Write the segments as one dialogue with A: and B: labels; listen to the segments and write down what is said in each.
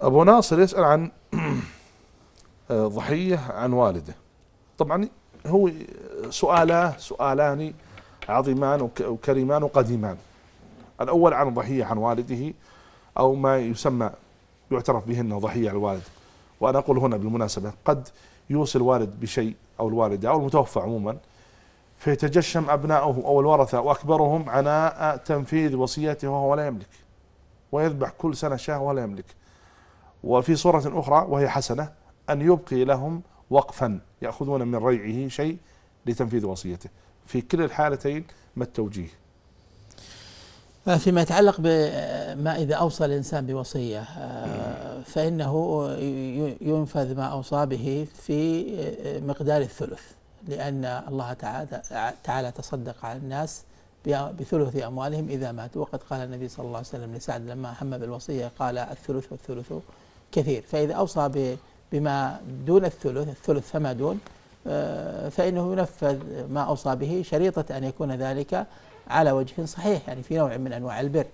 A: أبو ناصر يسأل عن آه، ضحية عن والده طبعا هو سؤاله سؤالان عظيمان وكريمان وقديمان الأول عن ضحية عن والده أو ما يسمى يعترف به انه ضحية عن الوالد وأنا أقول هنا بالمناسبة قد يوصي الوالد بشيء أو الوالدة أو المتوفى عموما فيتجشم أبناؤه أو الورثة وأكبرهم عناء تنفيذ وصيته وهو لا يملك ويذبح كل سنة شاه ولا يملك وفي صورة أخرى وهي حسنة أن يبقي لهم وقفا يأخذون من ريعه شيء لتنفيذ وصيته في كلا الحالتين ما التوجيه
B: آه، فيما يتعلق بما إذا أوصى الإنسان بوصية آه، فإنه ينفذ ما أوصى به في آه، مقدار الثلث لأن الله تعالى, تعالى تصدق على الناس بثلث أموالهم إذا ماتوا وقد قال النبي صلى الله عليه وسلم لسعد لما هم بالوصية قال الثلث والثلث كثير فإذا أوصى بما دون الثلث الثلث فما دون آه، فإنه ينفذ ما أوصى به شريطة أن يكون ذلك على وجه صحيح يعني في نوع من أنواع البر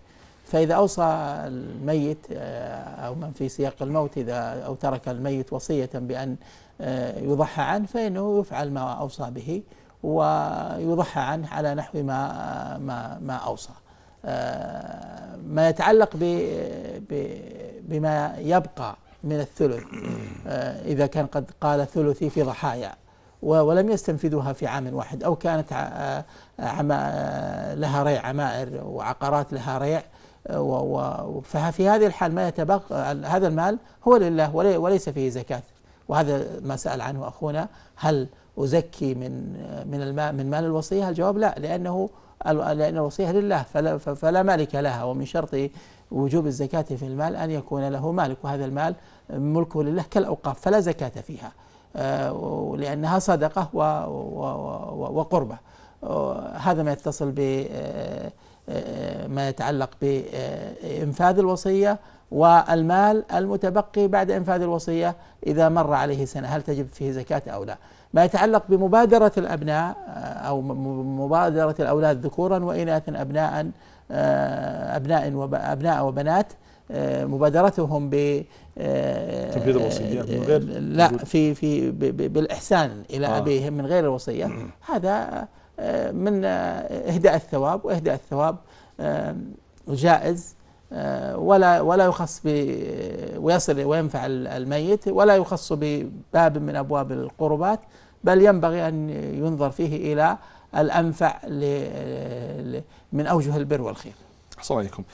B: فإذا أوصى الميت آه، أو من في سياق الموت إذا أو ترك الميت وصية بأن آه، يضحى عنه فإنه يفعل ما أوصى به ويضحى عنه على نحو ما ما ما أوصى ما يتعلق ب بما يبقى من الثلث آه، إذا كان قد قال ثلثي في ضحايا ولم يستنفذوها في عام واحد أو كانت آه، آه، لها ريع عمائر وعقارات لها ريع ففي هذه الحال ما يتبقى هذا المال هو لله وليس فيه زكاة وهذا ما سأل عنه أخونا هل أزكي من من المال من مال الوصية الجواب لا لأنه لأن الوصية لله فلا, فلا مالك لها ومن شرط وجوب الزكاة في المال أن يكون له مالك وهذا المال ملكه لله كالأوقاف فلا زكاة فيها آه، لأنها صدقة وقربة هذا ما يتصل ب آه، آه، ما يتعلق بإنفاذ الوصية والمال المتبقي بعد إنفاذ الوصية إذا مر عليه سنة هل تجب فيه زكاة أو لا ما يتعلق بمبادرة الأبناء آه، أو مبادرة الأولاد ذكورا وإناثا أبناء أبناء وأبناء وبنات مبادرتهم ب تنفيذ الوصية من غير لا في في بالإحسان إلى أبيهم من غير الوصية هذا آه، من آه، إهداء الثواب وإهداء الثواب آه، جائز ولا ولا يخص ب ويصل وينفع الميت ولا يخص بباب من ابواب القربات بل ينبغي ان ينظر فيه الى الانفع من اوجه البر والخير.
A: احسن عليكم.